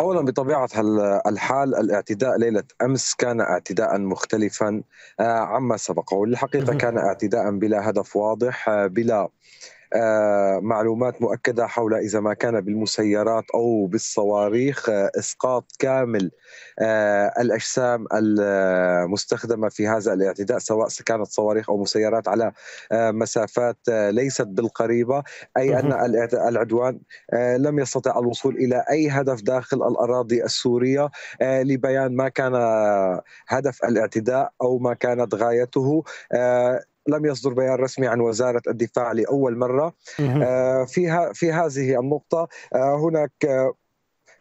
اولا بطبيعه الحال الاعتداء ليله امس كان اعتداء مختلفا آه، عما سبقه، الحقيقه كان اعتداء بلا هدف واضح آه، بلا آه، معلومات مؤكدة حول إذا ما كان بالمسيرات أو بالصواريخ آه، إسقاط كامل آه، الأجسام المستخدمة في هذا الاعتداء سواء كانت صواريخ أو مسيرات على مسافات ليست بالقريبة أي أن العدوان لم يستطع الوصول إلى أي هدف داخل الأراضي السورية لبيان ما كان هدف الاعتداء أو ما كانت غايته لم يصدر بيان رسمي عن وزارة الدفاع لأول مرة آه، في في هذه النقطة آه، هناك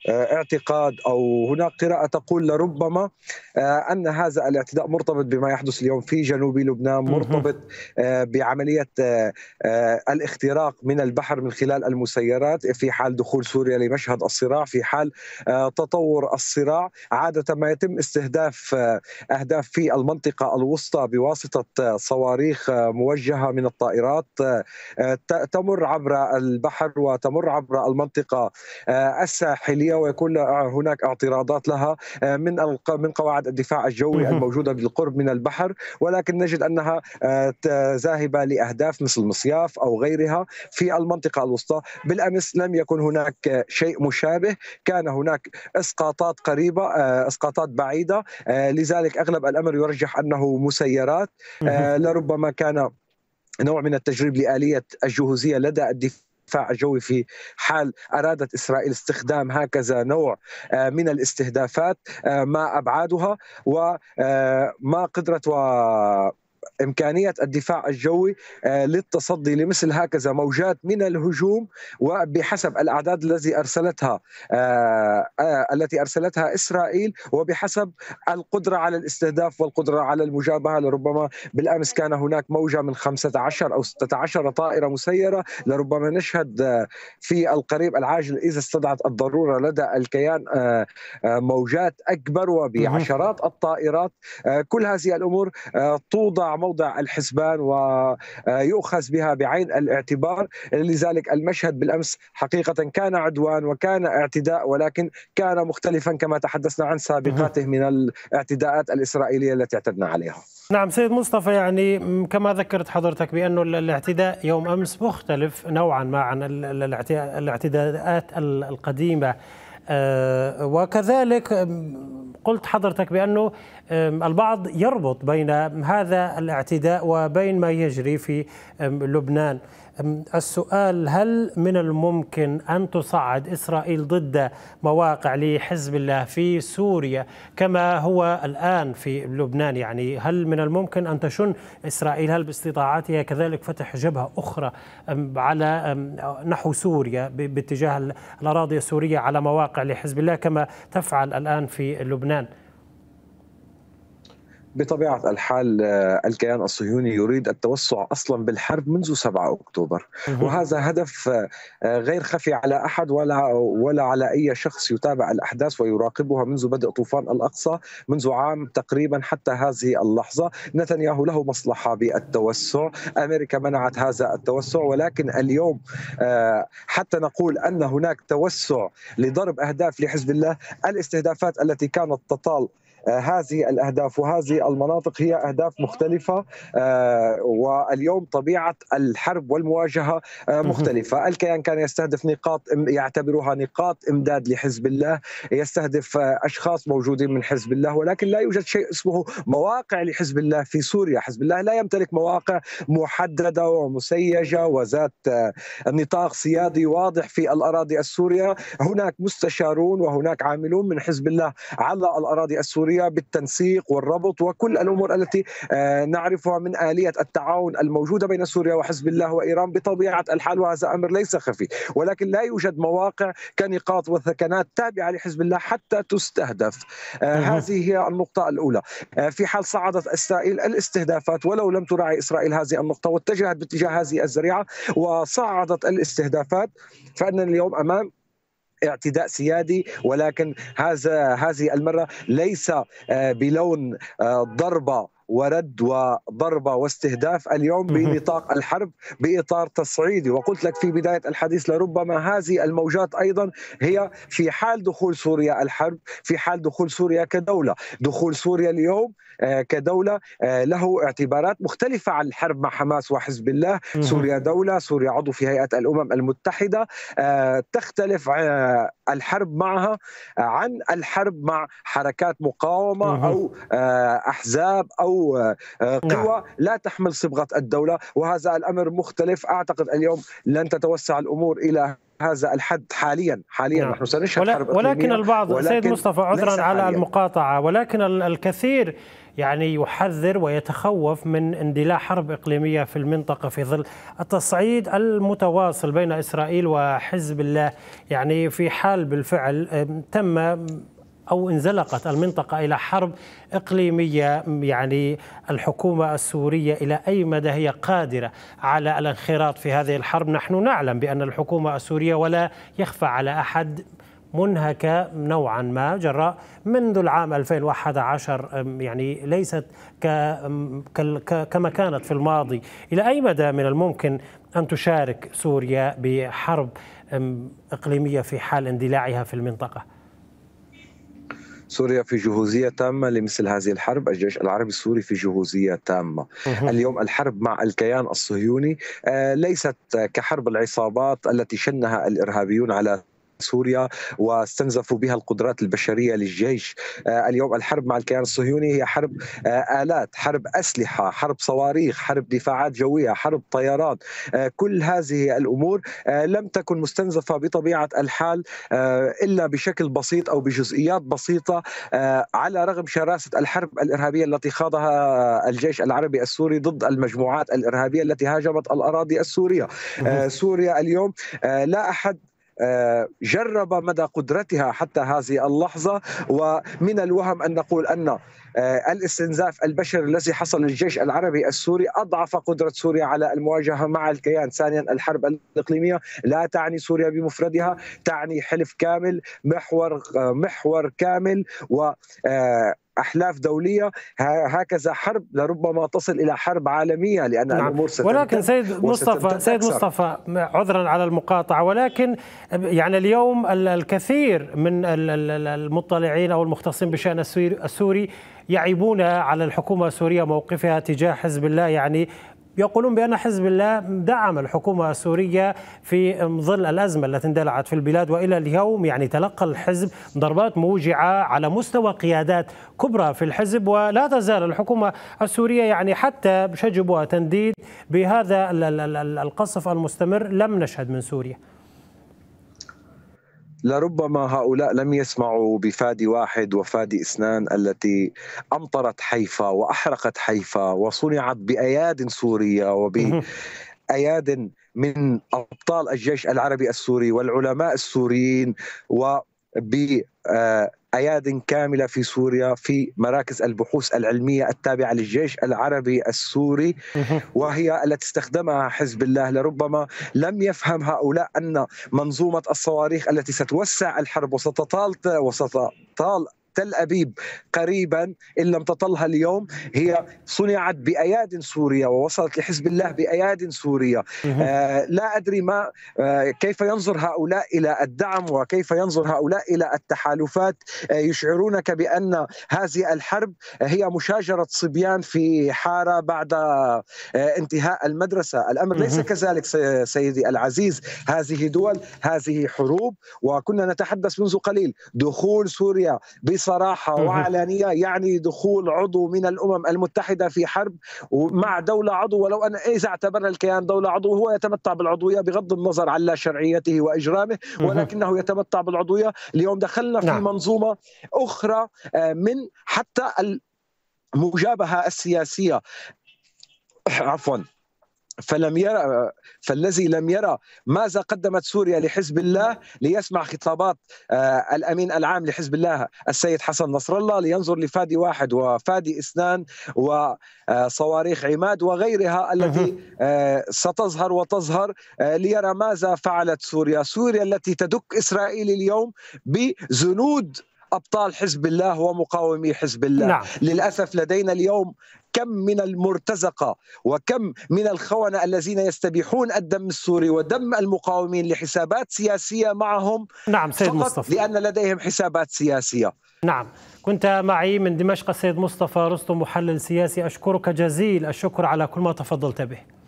آه، اعتقاد او هناك قراءه تقول لربما آه، ان هذا الاعتداء مرتبط بما يحدث اليوم في جنوب لبنان مرتبط آه، بعمليه الاختراق من البحر من خلال المسيرات في حال دخول سوريا لمشهد الصراع في حال تطور الصراع عاده ما يتم استهداف اهداف في المنطقه الوسطى بواسطه صواريخ موجهه من الطائرات تمر عبر البحر وتمر عبر المنطقه الساحليه الجويه ويكون هناك اعتراضات لها آه، من من قواعد الدفاع الجوي الموجوده بالقرب من البحر ولكن نجد انها آه، ذاهبه لاهداف مثل مصياف او غيرها في المنطقه الوسطى بالامس لم يكن هناك شيء مشابه كان هناك اسقاطات قريبه آه، اسقاطات بعيده لذلك اغلب الامر يرجح انه مسيرات لربما كان نوع من التجريب لآلية الجهوزية لدى الدفاع الدفاع الجوي في حال أرادت إسرائيل استخدام هكذا نوع آه، من الاستهدافات آه، ما أبعادها وما آه، قدرة و امكانيه الدفاع الجوي آه، للتصدي لمثل هكذا موجات من الهجوم وبحسب الاعداد التي ارسلتها آه، آه، التي ارسلتها اسرائيل وبحسب القدره على الاستهداف والقدره على المجابهه لربما بالامس كان هناك موجه من 15 او 16 طائره مسيره لربما نشهد في القريب العاجل اذا استدعت الضروره لدى الكيان موجات اكبر وبعشرات الطائرات كل هذه الامور توضع موضع الحسبان ويؤخذ بها بعين الاعتبار لذلك المشهد بالامس حقيقه كان عدوان وكان اعتداء ولكن كان مختلفا كما تحدثنا عن سابقاته من الاعتداءات الاسرائيليه التي اعتدنا عليها. نعم سيد مصطفى يعني كما ذكرت حضرتك بانه الاعتداء يوم امس مختلف نوعا ما عن الاعتداءات القديمه آه، وكذلك قلت حضرتك بانه البعض يربط بين هذا الاعتداء وبين ما يجري في لبنان السؤال هل من الممكن أن تصعد إسرائيل ضد مواقع لحزب الله في سوريا كما هو الآن في لبنان يعني هل من الممكن أن تشن إسرائيل هل باستطاعتها كذلك فتح جبهة أخرى على نحو سوريا باتجاه الأراضي السورية على مواقع لحزب الله كما تفعل الآن في لبنان بطبيعة الحال آه، الكيان الصهيوني يريد التوسع أصلا بالحرب منذ 7 أكتوبر وهذا هدف آه، غير خفي على أحد ولا, ولا على أي شخص يتابع الأحداث ويراقبها منذ بدء طوفان الأقصى منذ عام تقريبا حتى هذه اللحظة نتنياهو له مصلحة بالتوسع أمريكا منعت هذا التوسع ولكن اليوم آه، حتى نقول أن هناك توسع لضرب أهداف لحزب الله الاستهدافات التي كانت تطال آه، هذه الاهداف وهذه المناطق هي اهداف مختلفه آه، واليوم طبيعه الحرب والمواجهه آه، مختلفه، الكيان كان يستهدف نقاط يعتبرها نقاط امداد لحزب الله، يستهدف اشخاص موجودين من حزب الله ولكن لا يوجد شيء اسمه مواقع لحزب الله في سوريا، حزب الله لا يمتلك مواقع محدده ومسيجه وذات نطاق سيادي واضح في الاراضي السوريه، هناك مستشارون وهناك عاملون من حزب الله على الاراضي السوريه السورية بالتنسيق والربط وكل الأمور التي آه، نعرفها من آلية التعاون الموجودة بين سوريا وحزب الله وإيران بطبيعة الحال وهذا أمر ليس خفي ولكن لا يوجد مواقع كنقاط وثكنات تابعة لحزب الله حتى تستهدف آه، هذه هي النقطة الأولى آه، في حال صعدت إسرائيل الاستهدافات ولو لم تراعي إسرائيل هذه النقطة واتجهت باتجاه هذه الزريعه وصعدت الاستهدافات فان اليوم أمام اعتداء سيادي ولكن هذا هذه المره ليس آه، بلون آه، ضربه ورد وضربة واستهداف اليوم بنطاق الحرب بإطار تصعيدي وقلت لك في بداية الحديث لربما هذه الموجات أيضا هي في حال دخول سوريا الحرب في حال دخول سوريا كدولة دخول سوريا اليوم آه، كدوله آه، له اعتبارات مختلفه عن الحرب مع حماس وحزب الله سوريا دوله سوريا عضو في هيئه الامم المتحده آه، تختلف الحرب معها عن الحرب مع حركات مقاومه او احزاب او قوى نعم. لا تحمل صبغه الدوله وهذا الامر مختلف اعتقد اليوم لن تتوسع الامور الى هذا الحد حاليا حاليا نعم. نحن سنشهد ولا حرب ولكن البعض ولكن سيد مصطفى عذرا على حالياً. المقاطعه ولكن الكثير يعني يحذر ويتخوف من اندلاع حرب اقليميه في المنطقه في ظل التصعيد المتواصل بين اسرائيل وحزب الله يعني في حال بالفعل تم أو انزلقت المنطقة إلى حرب إقليمية يعني الحكومة السورية إلى أي مدى هي قادرة على الانخراط في هذه الحرب نحن نعلم بأن الحكومة السورية ولا يخفى على أحد منهكة نوعا ما جراء منذ العام 2011 يعني ليست كما كانت في الماضي إلى أي مدى من الممكن أن تشارك سوريا بحرب إقليمية في حال اندلاعها في المنطقة؟ سوريا في جهوزية تامة لمثل هذه الحرب الجيش العربي السوري في جهوزية تامة اليوم الحرب مع الكيان الصهيوني آه، ليست كحرب العصابات التي شنها الإرهابيون على سوريا واستنزفوا بها القدرات البشريه للجيش آه، اليوم الحرب مع الكيان الصهيوني هي حرب آه، الات حرب اسلحه حرب صواريخ حرب دفاعات جويه حرب طيارات آه، كل هذه الامور لم تكن مستنزفه بطبيعه الحال الا بشكل بسيط او بجزئيات بسيطه على رغم شراسه الحرب الارهابيه التي خاضها الجيش العربي السوري ضد المجموعات الارهابيه التي هاجمت الاراضي السوريه سوريا اليوم لا احد جرب مدى قدرتها حتى هذه اللحظة ومن الوهم أن نقول أن آه، الاستنزاف البشري الذي حصل للجيش العربي السوري أضعف قدرة سوريا على المواجهة مع الكيان ثانيا الحرب الإقليمية لا تعني سوريا بمفردها تعني حلف كامل محور آه، محور كامل و آه، احلاف دوليه هكذا حرب لربما تصل الى حرب عالميه لان نعم. الامور ستنتهي ولكن سيد مصطفى سيد مصطفى عذرا على المقاطعه ولكن يعني اليوم الكثير من المطلعين او المختصين بشان السوري يعيبون على الحكومه السوريه موقفها تجاه حزب الله يعني يقولون بأن حزب الله دعم الحكومة السورية في ظل الأزمة التي اندلعت في البلاد وإلى اليوم يعني تلقى الحزب ضربات موجعة على مستوى قيادات كبرى في الحزب ولا تزال الحكومة السورية يعني حتى شجب وتنديد بهذا القصف المستمر لم نشهد من سوريا لربما هؤلاء لم يسمعوا بفادي واحد وفادي اثنان التي امطرت حيفا واحرقت حيفا وصنعت باياد سوريه وباياد من ابطال الجيش العربي السوري والعلماء السوريين وب آه، اياد كامله في سوريا في مراكز البحوث العلميه التابعه للجيش العربي السوري وهي التي استخدمها حزب الله لربما لم يفهم هؤلاء ان منظومه الصواريخ التي ستوسع الحرب وستطال وستطال تل أبيب قريبا إن لم تطلها اليوم هي صنعت بأياد سورية ووصلت لحزب الله بأياد سورية آه لا أدري ما آه كيف ينظر هؤلاء إلى الدعم وكيف ينظر هؤلاء إلى التحالفات آه يشعرونك بأن هذه الحرب هي مشاجرة صبيان في حارة بعد آه انتهاء المدرسة الأمر ليس كذلك سيدي العزيز هذه دول هذه حروب وكنا نتحدث منذ قليل دخول سوريا بصراحه وعلانيه يعني دخول عضو من الامم المتحده في حرب مع دوله عضو ولو ان اذا اعتبرنا الكيان دوله عضو هو يتمتع بالعضويه بغض النظر عن لا شرعيته واجرامه ولكنه يتمتع بالعضويه اليوم دخلنا في نعم. منظومه اخرى آه، من حتى المجابهه السياسيه عفوا فلم يرى فالذي لم يرى ماذا قدمت سوريا لحزب الله ليسمع خطابات آه، الامين العام لحزب الله السيد حسن نصر الله لينظر لفادي واحد وفادي اثنان وصواريخ آه، عماد وغيرها التي آه، ستظهر وتظهر ليرى ماذا فعلت سوريا، سوريا التي تدك اسرائيل اليوم بزنود ابطال حزب الله ومقاومي حزب الله نعم. للاسف لدينا اليوم كم من المرتزقة وكم من الخونة الذين يستبيحون الدم السوري ودم المقاومين لحسابات سياسية معهم نعم سيد مصطفى لأن لديهم حسابات سياسية نعم كنت معي من دمشق السيد مصطفى رستم محلل سياسي أشكرك جزيل الشكر على كل ما تفضلت به